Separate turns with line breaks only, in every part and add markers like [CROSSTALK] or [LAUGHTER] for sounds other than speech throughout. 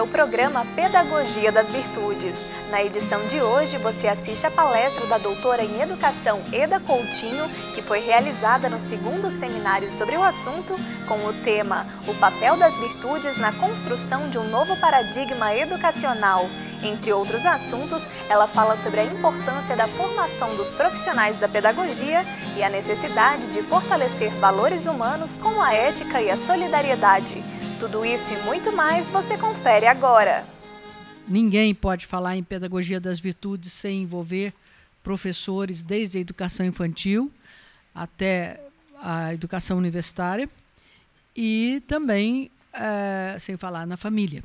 é o programa Pedagogia das Virtudes. Na edição de hoje, você assiste a palestra da doutora em Educação Eda Coutinho, que foi realizada no segundo seminário sobre o assunto, com o tema O papel das virtudes na construção de um novo paradigma educacional. Entre outros assuntos, ela fala sobre a importância da formação dos profissionais da pedagogia e a necessidade de fortalecer valores humanos como a ética e a solidariedade. Tudo isso e muito mais você confere agora. Ninguém pode falar em pedagogia das virtudes sem envolver professores, desde a educação infantil até a educação universitária, e também, é, sem falar, na família.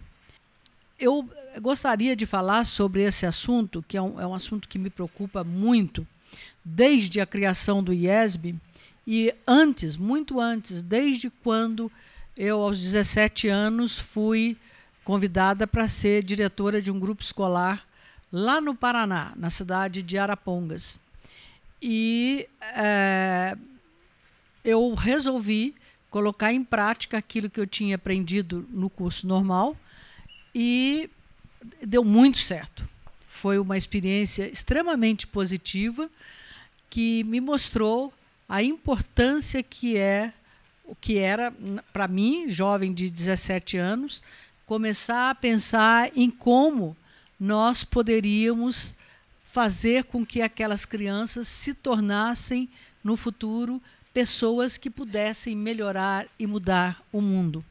Eu gostaria de falar sobre esse assunto, que é um, é um assunto que me preocupa muito, desde a criação do IESB e antes, muito antes, desde quando eu, aos 17 anos, fui convidada para ser diretora de um grupo escolar lá no Paraná, na cidade de Arapongas. E é, eu resolvi colocar em prática aquilo que eu tinha aprendido no curso normal e deu muito certo. Foi uma experiência extremamente positiva que me mostrou a importância que é o que era, para mim, jovem de 17 anos, começar a pensar em como nós poderíamos fazer com que aquelas crianças se tornassem, no futuro, pessoas que pudessem melhorar e mudar o mundo.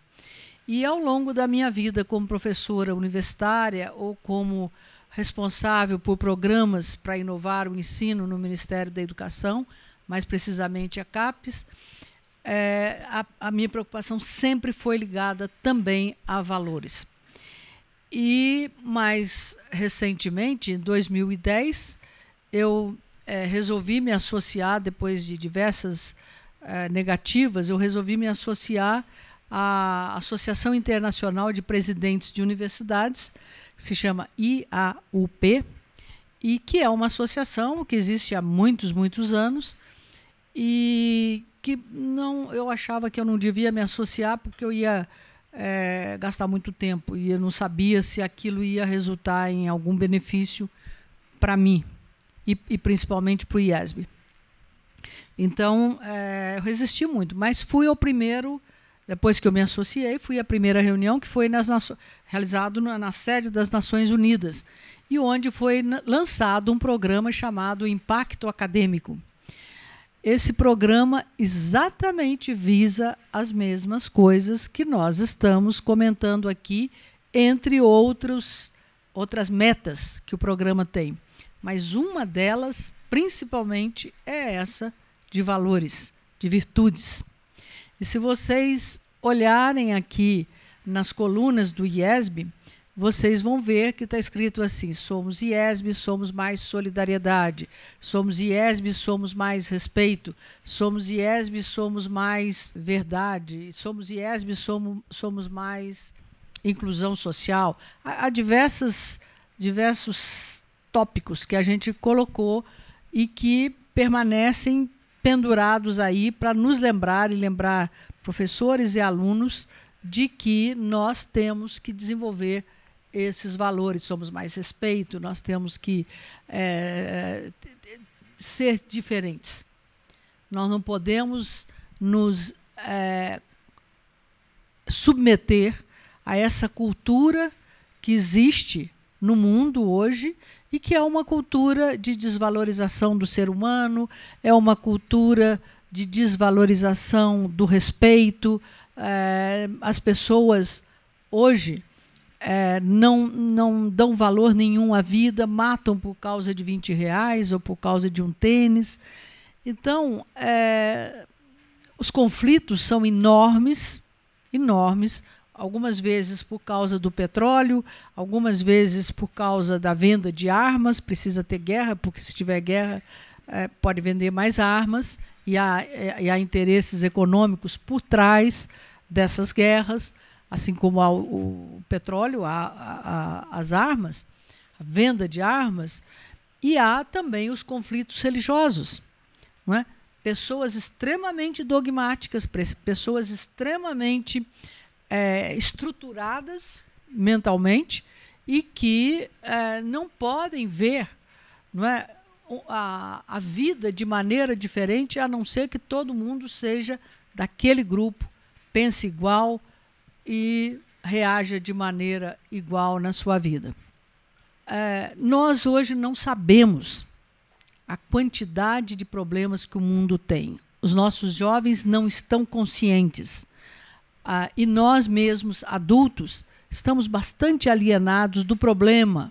E ao longo da minha vida como professora universitária ou como responsável por programas para inovar o ensino no Ministério da Educação, mais precisamente a CAPES, é, a, a minha preocupação sempre foi ligada também a valores. E mais recentemente, em 2010, eu é, resolvi me associar, depois de diversas é, negativas, eu resolvi me associar à Associação Internacional de Presidentes de Universidades, que se chama IAUP, e que é uma associação que existe há muitos, muitos anos, e que não eu achava que eu não devia me associar porque eu ia é, gastar muito tempo e eu não sabia se aquilo ia resultar em algum benefício para mim e, e principalmente para o IESB. Então, é, eu resisti muito, mas fui ao primeiro, depois que eu me associei, fui à primeira reunião que foi nas realizado na, na sede das Nações Unidas e onde foi lançado um programa chamado Impacto Acadêmico esse programa exatamente visa as mesmas coisas que nós estamos comentando aqui, entre outros, outras metas que o programa tem. Mas uma delas, principalmente, é essa de valores, de virtudes. E se vocês olharem aqui nas colunas do IESB, vocês vão ver que está escrito assim: somos IESB, somos mais solidariedade, somos IESB, somos mais respeito, somos IESB, somos mais verdade, somos IESB, somos, somos mais inclusão social. Há, há diversas, diversos tópicos que a gente colocou e que permanecem pendurados aí para nos lembrar e lembrar professores e alunos de que nós temos que desenvolver esses valores, somos mais respeito, nós temos que é, ser diferentes. Nós não podemos nos é, submeter a essa cultura que existe no mundo hoje e que é uma cultura de desvalorização do ser humano, é uma cultura de desvalorização do respeito. É, as pessoas hoje é, não, não dão valor nenhum à vida, matam por causa de 20 reais ou por causa de um tênis. Então, é, os conflitos são enormes, enormes, algumas vezes por causa do petróleo, algumas vezes por causa da venda de armas, precisa ter guerra, porque se tiver guerra é, pode vender mais armas, e há, é, e há interesses econômicos por trás dessas guerras assim como o, petróleo, as armas, a venda de armas, e há também os conflitos religiosos. Não é? Pessoas extremamente dogmáticas, pessoas extremamente é, estruturadas mentalmente e que é, não podem ver não é, a, a vida de maneira diferente, a não ser que todo mundo seja daquele grupo, pense igual, e reaja de maneira igual na sua vida. É, nós hoje não sabemos a quantidade de problemas que o mundo tem. Os nossos jovens não estão conscientes. Ah, e nós mesmos, adultos, estamos bastante alienados do problema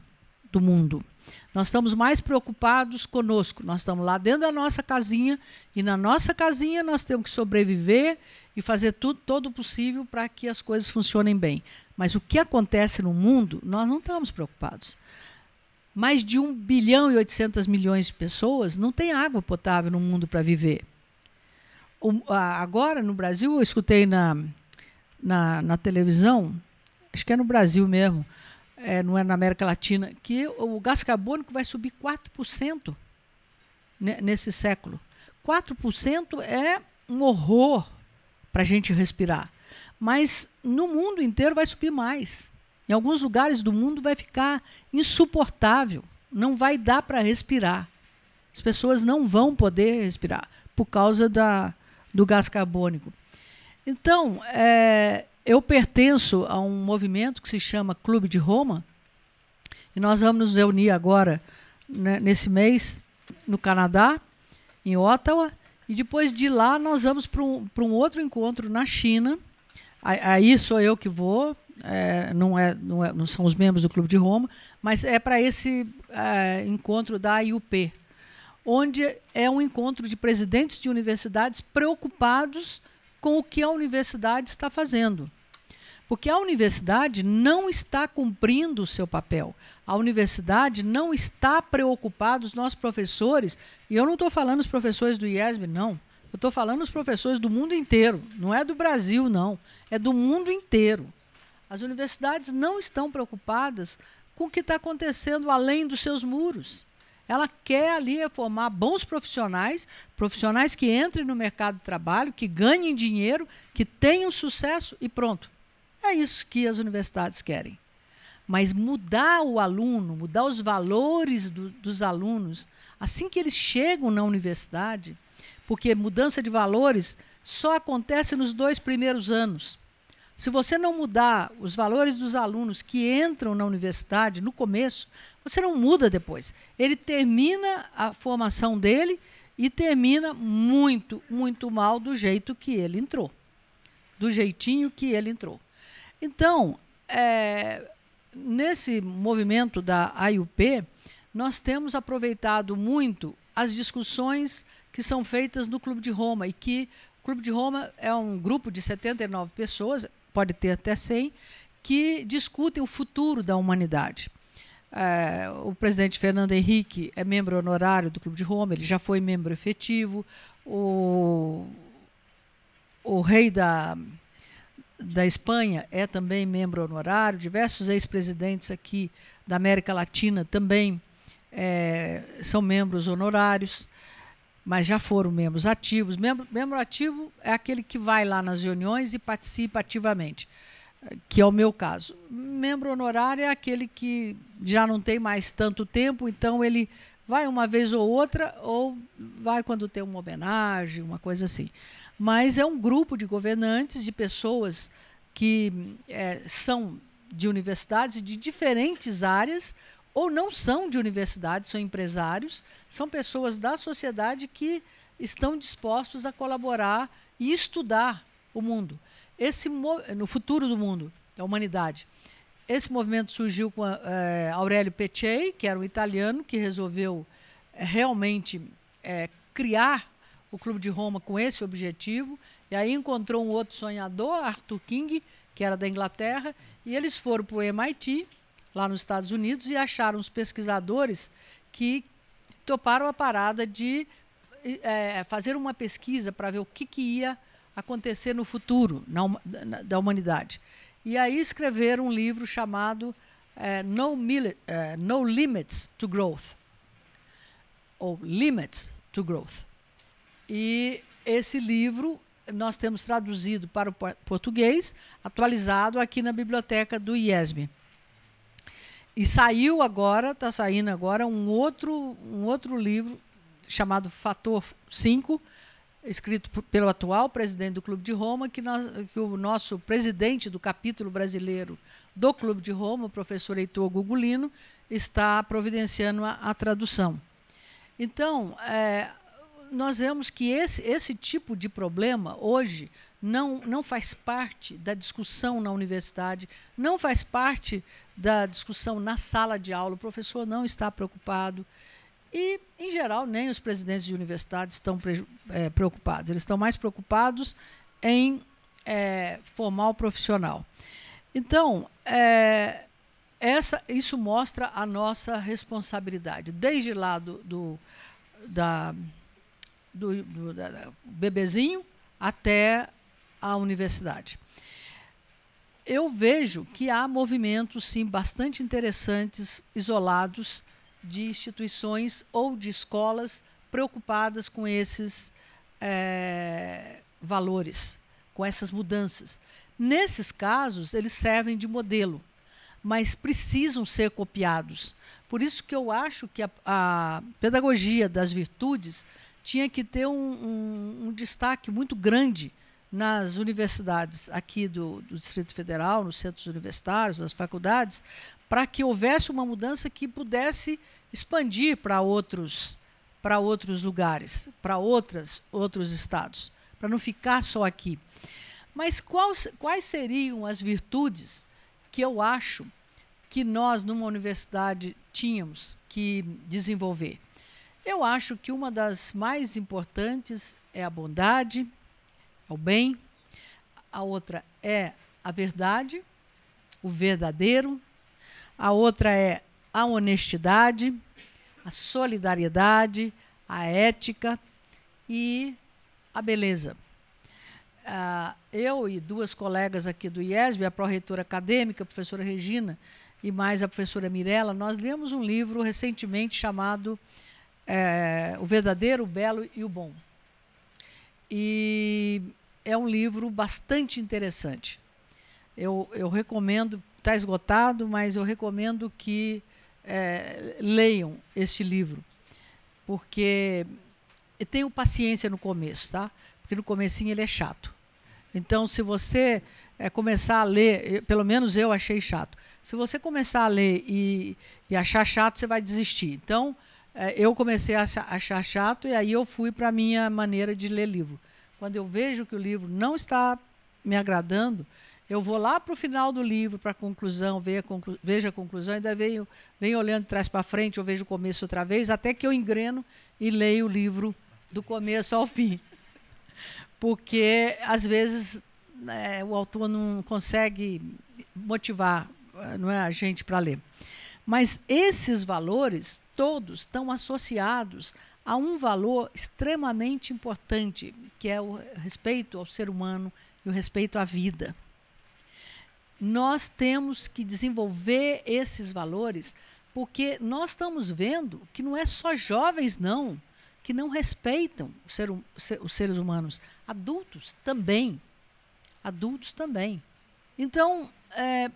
do mundo. Nós estamos mais preocupados conosco. Nós estamos lá dentro da nossa casinha e na nossa casinha nós temos que sobreviver e fazer tudo, todo possível para que as coisas funcionem bem. Mas o que acontece no mundo, nós não estamos preocupados. Mais de 1 bilhão e 800 milhões de pessoas não têm água potável no mundo para viver. O, a, agora, no Brasil, eu escutei na, na, na televisão, acho que é no Brasil mesmo, é, não é na América Latina, que o gás carbônico vai subir 4% nesse século. 4% é um horror para a gente respirar. Mas no mundo inteiro vai subir mais. Em alguns lugares do mundo vai ficar insuportável. Não vai dar para respirar. As pessoas não vão poder respirar por causa da, do gás carbônico. Então, é, eu pertenço a um movimento que se chama Clube de Roma, e nós vamos nos reunir agora, né, nesse mês, no Canadá, em Ottawa, e depois de lá nós vamos para um, um outro encontro na China. Aí sou eu que vou, é, não, é, não, é, não, são os membros do Clube de Roma, mas é para esse é, encontro da IUP, onde é um encontro de presidentes de universidades preocupados com o que a universidade está fazendo. Porque a universidade não está cumprindo o seu papel. A universidade não está preocupada, os nossos professores, e eu não estou falando os professores do IESB, não. Eu estou falando os professores do mundo inteiro, não é do Brasil, não. É do mundo inteiro. As universidades não estão preocupadas com o que está acontecendo além dos seus muros. Ela quer ali formar bons profissionais, profissionais que entrem no mercado de trabalho, que ganhem dinheiro, que tenham sucesso e pronto. É isso que as universidades querem. Mas mudar o aluno, mudar os valores do, dos alunos, assim que eles chegam na universidade, porque mudança de valores só acontece nos dois primeiros anos. Se você não mudar os valores dos alunos que entram na universidade no começo, você não muda depois. Ele termina a formação dele e termina muito, muito mal do jeito que ele entrou. Do jeitinho que ele entrou. Então, é, nesse movimento da IUP, nós temos aproveitado muito as discussões que são feitas no Clube de Roma e que o Clube de Roma é um grupo de 79 pessoas, pode ter até 100, que discutem o futuro da humanidade. É, o presidente Fernando Henrique é membro honorário do Clube de Roma, ele já foi membro efetivo. O, o rei da, da Espanha é também membro honorário. Diversos ex-presidentes aqui da América Latina também é, são membros honorários mas já foram membros ativos. Membro, membro ativo é aquele que vai lá nas reuniões e participa ativamente, que é o meu caso. Membro honorário é aquele que já não tem mais tanto tempo, então ele vai uma vez ou outra, ou vai quando tem uma homenagem, uma coisa assim. Mas é um grupo de governantes, de pessoas que é, são de universidades de diferentes áreas ou não são de universidade, são empresários, são pessoas da sociedade que estão dispostos a colaborar e estudar o mundo. Esse no futuro do mundo, da humanidade. Esse movimento surgiu com é, Aurélio Peccei, que era um italiano que resolveu eh, realmente é, criar o Clube de Roma com esse objetivo. E aí encontrou um outro sonhador, Arthur King, que era da Inglaterra, e eles foram para o MIT lá nos Estados Unidos e acharam os pesquisadores que toparam a parada de é, fazer uma pesquisa para ver o que, que ia acontecer no futuro na, na, da humanidade. E aí escreveram um livro chamado é, no, é, no, Limits to Growth, ou Limits to Growth. E esse livro nós temos traduzido para o português, atualizado aqui na biblioteca do IESB. E saiu agora, está saindo agora, um outro, um outro livro chamado Fator 5, escrito pelo atual presidente do Clube de Roma, que, nós, que o nosso presidente do capítulo brasileiro do Clube de Roma, o professor Heitor Gugulino, está providenciando a, a tradução. Então, é, nós vemos que esse, esse tipo de problema, hoje, não, não faz parte da discussão na universidade, não faz parte da discussão na sala de aula, o professor não está preocupado. E, em geral, nem os presidentes de universidades estão é, preocupados. Eles estão mais preocupados em é, formar o profissional. Então, é, essa, isso mostra a nossa responsabilidade, desde lá do, do, da, do, do da, bebezinho até à universidade. Eu vejo que há movimentos, sim, bastante interessantes, isolados, de instituições ou de escolas preocupadas com esses é, valores, com essas mudanças. Nesses casos, eles servem de modelo, mas precisam ser copiados. Por isso que eu acho que a, a pedagogia das virtudes tinha que ter um, um, um destaque muito grande nas universidades aqui do, do Distrito Federal, nos centros universitários, nas faculdades, para que houvesse uma mudança que pudesse expandir para outros para outros lugares, para outros estados, para não ficar só aqui. Mas quais, quais seriam as virtudes que eu acho que nós numa universidade tínhamos que desenvolver? Eu acho que uma das mais importantes é a bondade, ao bem, a outra é a verdade, o verdadeiro, a outra é a honestidade, a solidariedade, a ética e a beleza. Ah, eu e duas colegas aqui do IESB, a pró-reitora acadêmica, a professora Regina, e mais a professora Mirella, nós lemos um livro recentemente chamado é, O Verdadeiro, o Belo e o Bom. E é um livro bastante interessante. Eu, eu recomendo, está esgotado, mas eu recomendo que é, leiam este livro, porque tenham paciência no começo, tá? Porque no comecinho ele é chato. Então, se você é, começar a ler, pelo menos eu achei chato. Se você começar a ler e, e achar chato, você vai desistir. Então, é, eu comecei a achar chato e aí eu fui para a minha maneira de ler livro quando eu vejo que o livro não está me agradando, eu vou lá para o final do livro, para a conclusão, vejo a conclusão, ainda venho, venho olhando de trás para frente, eu vejo o começo outra vez, até que eu engreno e leio o livro do começo ao fim. [LAUGHS] Porque, às vezes, né, o autor não consegue motivar não é, a gente para ler. Mas esses valores todos estão associados a um valor extremamente importante, que é o respeito ao ser humano e o respeito à vida. Nós temos que desenvolver esses valores, porque nós estamos vendo que não é só jovens, não, que não respeitam ser, hum, os seres humanos, adultos também. Adultos também. Então, é,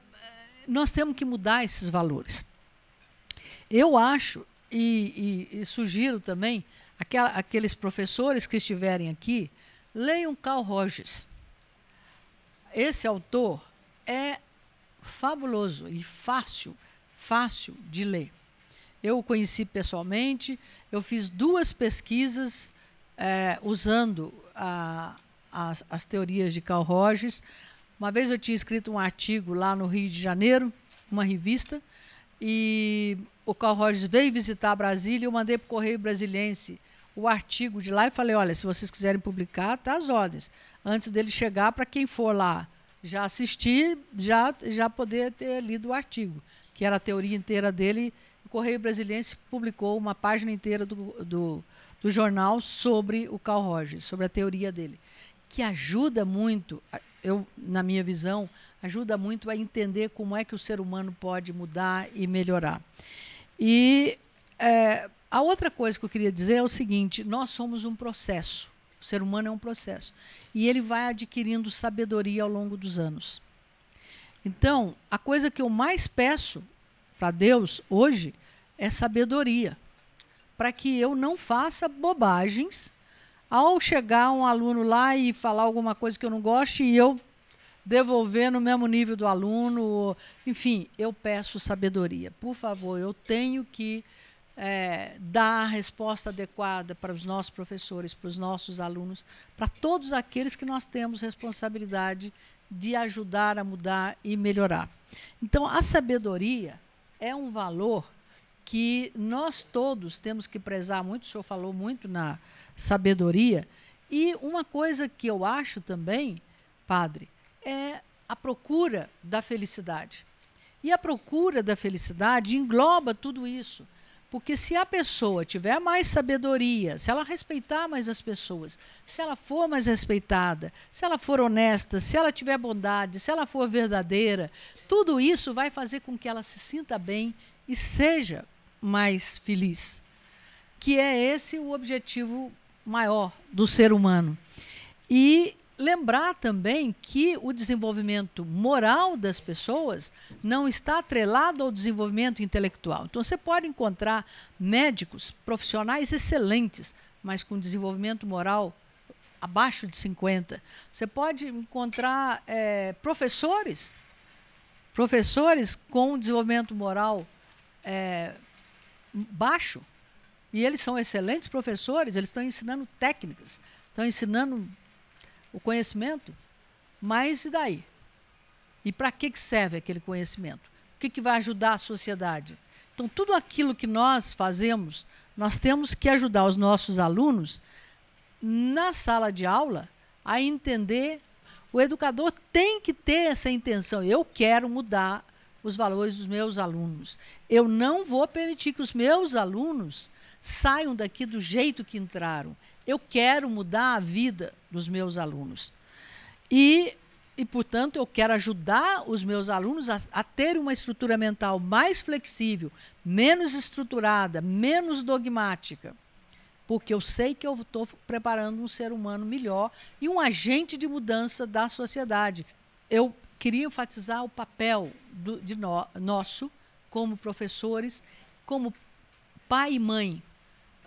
nós temos que mudar esses valores. Eu acho e, e, e sugiro também aquela, aqueles professores que estiverem aqui, leiam Carl Rogers. Esse autor é fabuloso e fácil, fácil de ler. Eu o conheci pessoalmente, eu fiz duas pesquisas é, usando a, as, as, teorias de Carl Rogers. Uma vez eu tinha escrito um artigo lá no Rio de Janeiro, uma revista, e o Carl Rogers veio visitar Brasília e eu mandei para o Correio Brasiliense o artigo de lá e falei, olha, se vocês quiserem publicar, tá as ordens. Antes dele chegar, para quem for lá já assistir, já, já poder ter lido o artigo, que era a teoria inteira dele. O Correio Brasiliense publicou uma página inteira do, do, do jornal sobre o Carl Rogers, sobre a teoria dele, que ajuda muito, eu, na minha visão, ajuda muito a entender como é que o ser humano pode mudar e melhorar. E é, a outra coisa que eu queria dizer é o seguinte: nós somos um processo. O ser humano é um processo. E ele vai adquirindo sabedoria ao longo dos anos. Então, a coisa que eu mais peço para Deus hoje é sabedoria, para que eu não faça bobagens ao chegar um aluno lá e falar alguma coisa que eu não goste e eu devolver no mesmo nível do aluno. Enfim, eu peço sabedoria. Por favor, eu tenho que é, dar a resposta adequada para os nossos professores, para os nossos alunos, para todos aqueles que nós temos responsabilidade de ajudar a mudar e melhorar. Então, a sabedoria é um valor que nós todos temos que prezar muito, o senhor falou muito na sabedoria, e uma coisa que eu acho também, padre, é a procura da felicidade. E a procura da felicidade engloba tudo isso. Porque se a pessoa tiver mais sabedoria, se ela respeitar mais as pessoas, se ela for mais respeitada, se ela for honesta, se ela tiver bondade, se ela for verdadeira, tudo isso vai fazer com que ela se sinta bem e seja mais feliz. Que é esse o objetivo maior do ser humano. E lembrar também que o desenvolvimento moral das pessoas não está atrelado ao desenvolvimento intelectual. Então, você pode encontrar médicos profissionais excelentes, mas com desenvolvimento moral abaixo de 50. Você pode encontrar é, professores, professores com desenvolvimento moral é, baixo, e eles são excelentes professores, eles estão ensinando técnicas, estão ensinando o conhecimento, mas e daí? E para que, que serve aquele conhecimento? O que, que vai ajudar a sociedade? Então, tudo aquilo que nós fazemos, nós temos que ajudar os nossos alunos na sala de aula a entender. O educador tem que ter essa intenção. Eu quero mudar os valores dos meus alunos. Eu não vou permitir que os meus alunos saiam daqui do jeito que entraram. Eu quero mudar a vida dos meus alunos. E, e portanto, eu quero ajudar os meus alunos a, a terem uma estrutura mental mais flexível, menos estruturada, menos dogmática. Porque eu sei que eu estou preparando um ser humano melhor e um agente de mudança da sociedade. Eu queria enfatizar o papel do, de no, nosso como professores, como pai e mãe.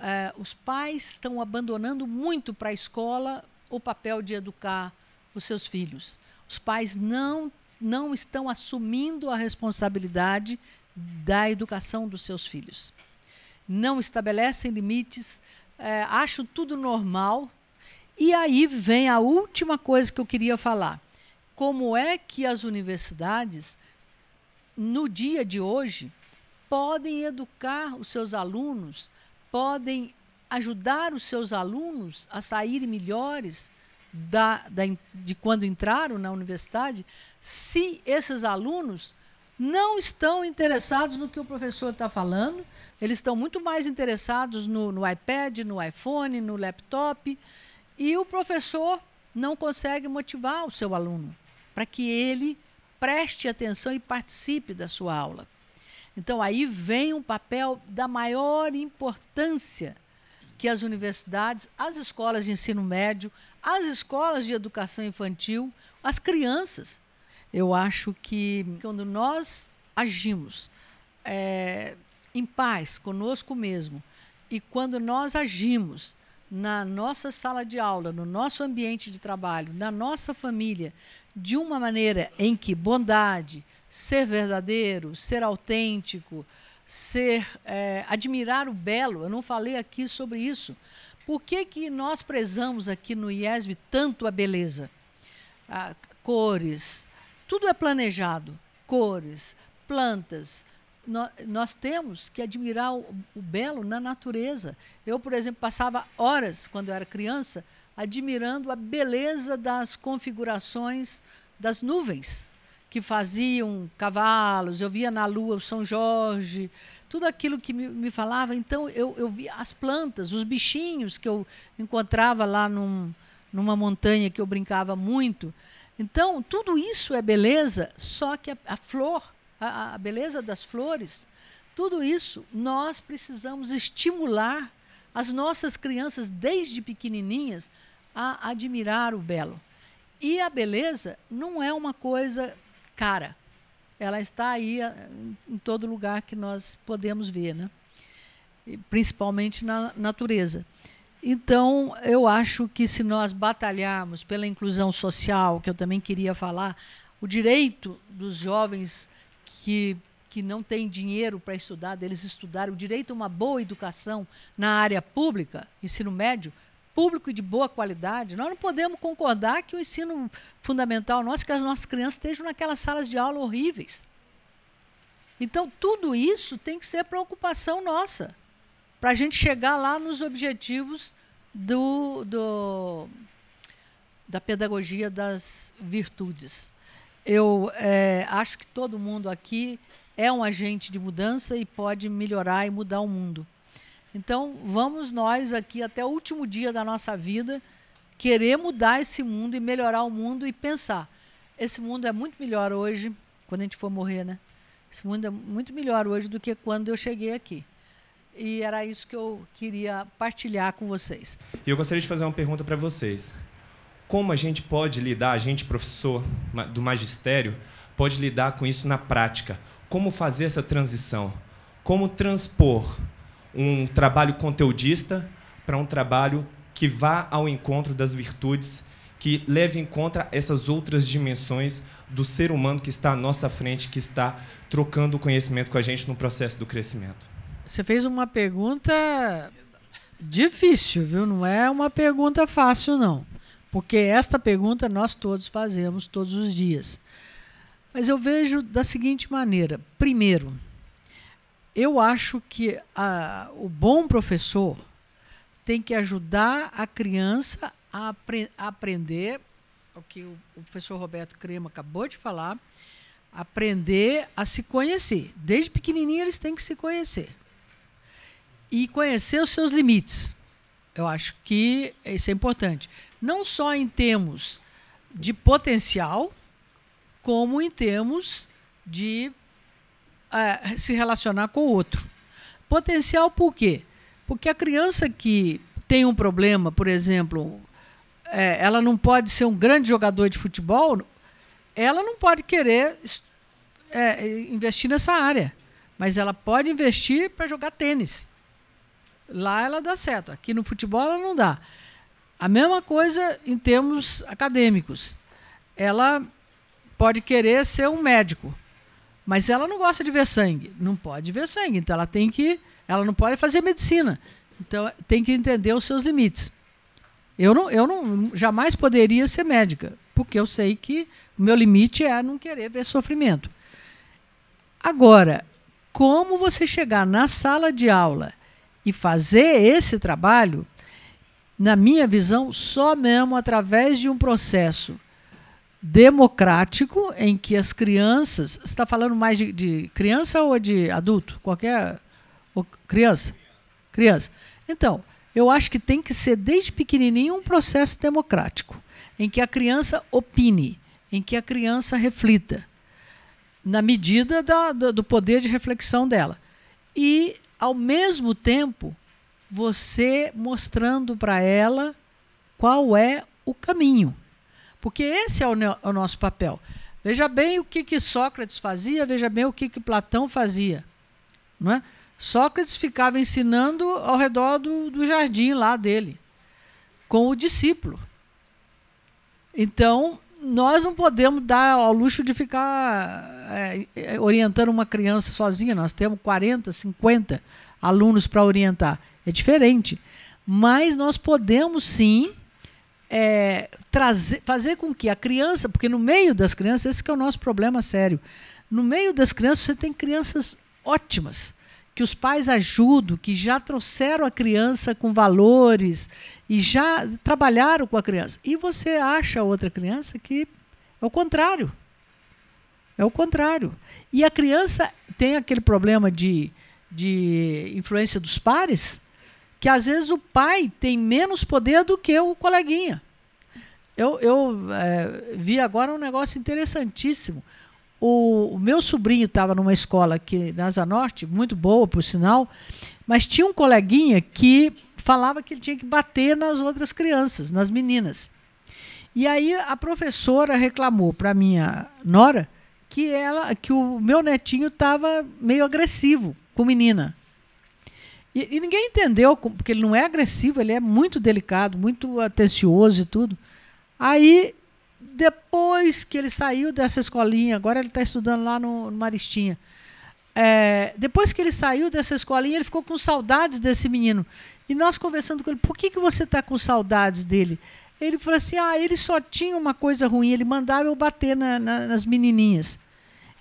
Eh, os pais estão abandonando muito para a escola o papel de educar os seus filhos. Os pais não, não estão assumindo a responsabilidade da educação dos seus filhos. Não estabelecem limites, é, eh, acham tudo normal. E aí vem a última coisa que eu queria falar. Como é que as universidades, no dia de hoje, podem educar os seus alunos, podem ajudar os seus alunos a saírem melhores da, da, de quando entraram na universidade, se esses alunos não estão interessados no que o professor está falando, eles estão muito mais interessados no, no iPad, no iPhone, no laptop, e o professor não consegue motivar o seu aluno para que ele preste atenção e participe da sua aula. Então aí vem um papel da maior importância que as universidades, as escolas de ensino médio, as escolas de educação infantil, as crianças. Eu acho que quando nós agimos é, em paz conosco mesmo e quando nós agimos na nossa sala de aula, no nosso ambiente de trabalho, na nossa família, de uma maneira em que bondade, ser verdadeiro, ser autêntico, ser é, admirar o belo. Eu não falei aqui sobre isso. Por que, que nós prezamos aqui no IESB tanto a beleza? Ah, cores, tudo é planejado. Cores, plantas. No, nós temos que admirar o, o belo na natureza. Eu, por exemplo, passava horas quando eu era criança admirando a beleza das configurações das nuvens que faziam cavalos, eu via na lua o São Jorge, tudo aquilo que me, me falava. Então, eu, eu via as plantas, os bichinhos que eu encontrava lá num, numa montanha que eu brincava muito. Então, tudo isso é beleza, só que a, a flor, a, a beleza das flores, tudo isso nós precisamos estimular as nossas crianças desde pequenininhas a admirar o belo. E a beleza não é uma coisa cara. Ela está aí eh, em todo lugar que nós podemos ver, né? principalmente na natureza. Então, eu acho que se nós batalharmos pela inclusão social, que eu também queria falar, o direito dos jovens que, que não têm dinheiro para estudar, deles estudarem, o direito a uma boa educação na área pública, ensino médio, público e de boa qualidade, nós não podemos concordar que o ensino fundamental nosso, que as nossas crianças estejam naquelas salas de aula horríveis. Então, tudo isso tem que ser preocupação nossa, para a gente chegar lá nos objetivos do, do, da pedagogia das virtudes. Eu é, acho que todo mundo aqui é um agente de mudança e pode melhorar e mudar o mundo. Então, vamos nós aqui até o último dia da nossa vida querer mudar esse mundo e melhorar o mundo e pensar. Esse mundo é muito melhor hoje, quando a gente for morrer, né? Esse mundo é muito melhor hoje do que quando eu cheguei aqui. E era isso que eu queria partilhar com vocês. E eu gostaria de fazer uma pergunta para vocês. Como a gente pode lidar, a gente, professor do magistério, pode lidar com isso na prática? Como fazer essa transição? Como transpor um trabalho conteudista para um trabalho que vá ao encontro das virtudes, que leve em conta essas outras dimensões do ser humano que está à nossa frente, que está trocando conhecimento com a gente no processo do crescimento. Você fez uma pergunta difícil, viu? Não é uma pergunta fácil, não. Porque esta pergunta nós todos fazemos todos os dias. Mas eu vejo da seguinte maneira: primeiro, eu acho que a, o bom professor tem que ajudar a criança a, apre, a aprender o que o, o professor Roberto Crema acabou de falar, aprender a se conhecer. Desde pequenininho eles têm que se conhecer e conhecer os seus limites. Eu acho que isso é importante, não só em termos de potencial, como em termos de se relacionar com o outro. Potencial por quê? Porque a criança que tem um problema, por exemplo, é, ela não pode ser um grande jogador de futebol, ela não pode querer é, investir nessa área. Mas ela pode investir para jogar tênis. Lá ela dá certo. Aqui no futebol ela não dá. A mesma coisa em termos acadêmicos. Ela pode querer ser um médico, mas ela não gosta de ver sangue. Não pode ver sangue. Então ela tem que. Ela não pode fazer medicina. Então tem que entender os seus limites. Eu não, eu não jamais poderia ser médica, porque eu sei que o meu limite é não querer ver sofrimento. Agora, como você chegar na sala de aula e fazer esse trabalho, na minha visão, só mesmo através de um processo democrático em que as crianças. Você está falando mais de, de, criança ou de adulto? Qualquer. Ou, criança? Criança. Então, eu acho que tem que ser desde pequenininho um processo democrático em que a criança opine, em que a criança reflita, na medida da, do, do poder de reflexão dela. E, ao mesmo tempo, você mostrando para ela qual é o caminho. Porque esse é o, o nosso papel. Veja bem o que, que Sócrates fazia, veja bem o que, que Platão fazia. Não é? Sócrates ficava ensinando ao redor do, do jardim lá dele, com o discípulo. Então, nós não podemos dar ao luxo de ficar é, é orientando uma criança sozinha. Nós temos 40, 50 alunos para orientar. É diferente. Mas nós podemos sim é, trazer, fazer com que a criança, porque no meio das crianças, esse é o nosso problema sério. No meio das crianças, você tem crianças ótimas, que os pais ajudam, que já trouxeram a criança com valores e já trabalharam com a criança. E você acha outra criança que é o contrário. É o contrário. E a criança tem aquele problema de, de influência dos pares, que às vezes o pai tem menos poder do que o coleguinha. Eu, eu é, vi agora um negócio interessantíssimo. O, o meu sobrinho estava numa escola aqui na Asa Norte, muito boa, por sinal, mas tinha um coleguinha que falava que ele tinha que bater nas outras crianças, nas meninas. E aí a professora reclamou para minha nora que ela, que o meu netinho estava meio agressivo com menina. E, e, ninguém entendeu, porque ele não é agressivo, ele é muito delicado, muito atencioso e tudo. Aí, depois que ele saiu dessa escolinha, agora ele está estudando lá no, no Maristinha. É, depois que ele saiu dessa escolinha, ele ficou com saudades desse menino. E nós conversando com ele, por que, que você está com saudades dele? Ele falou assim: ah, ele só tinha uma coisa ruim, ele mandava eu bater na, na, nas menininhas.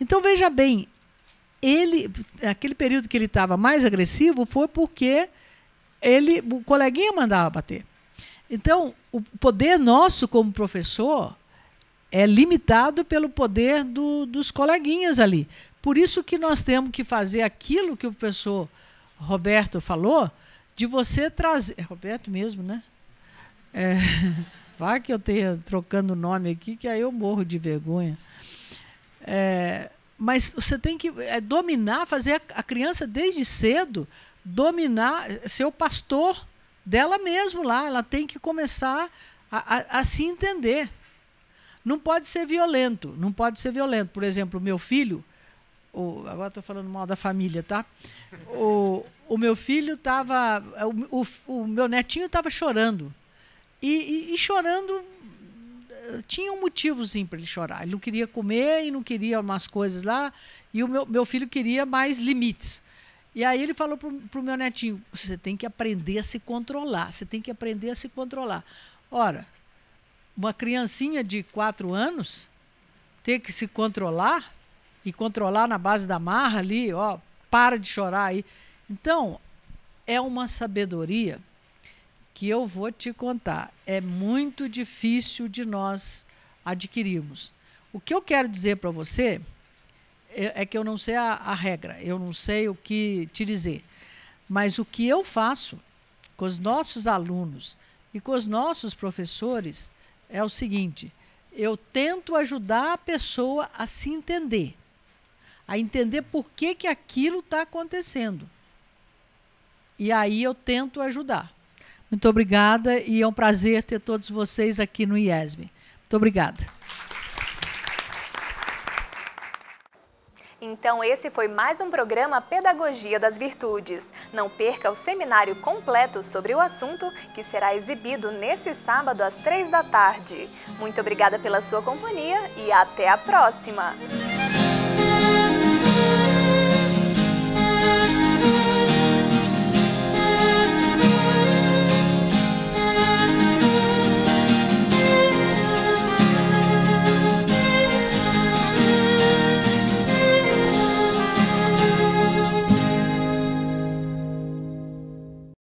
Então veja bem, ele, aquele período que ele estava mais agressivo foi porque ele, o coleguinha mandava bater. Então, o poder nosso como professor é limitado pelo poder do, dos coleguinhas ali. Por isso que nós temos que fazer aquilo que o professor Roberto falou, de você trazer. É Roberto mesmo, né? É, [LAUGHS] vai que eu tenha trocando o nome aqui, que aí eu morro de vergonha. É, mas você tem que é, dominar, fazer a, a criança desde cedo dominar, ser o pastor dela mesmo lá. Ela tem que começar a, a, a, se entender. Não pode ser violento, não pode ser violento. Por exemplo, o meu filho, o, agora estou falando mal da família, tá? O, o meu filho estava, o, o, o, meu netinho estava chorando. E, e, e chorando tinha um motivozinho para ele chorar. Ele não queria comer e não queria umas coisas lá. E o meu, meu filho queria mais limites. E aí ele falou para o meu netinho: você tem que aprender a se controlar, você tem que aprender a se controlar. Ora, uma criancinha de quatro anos ter que se controlar e controlar na base da marra ali, ó, para de chorar aí. Então, é uma sabedoria que eu vou te contar. É muito difícil de nós adquirirmos. O que eu quero dizer para você é, é, que eu não sei a, a regra, eu não sei o que te dizer. Mas o que eu faço com os nossos alunos e com os nossos professores é o seguinte: eu tento ajudar a pessoa a se entender, a entender por que, que aquilo está acontecendo. E aí eu tento ajudar. Muito obrigada e é um prazer ter todos vocês aqui no IESB. Muito obrigada. Então, esse foi mais um programa Pedagogia das Virtudes. Não perca o seminário completo sobre o assunto, que será exibido nesse sábado às três da tarde. Muito obrigada pela sua companhia e até a próxima!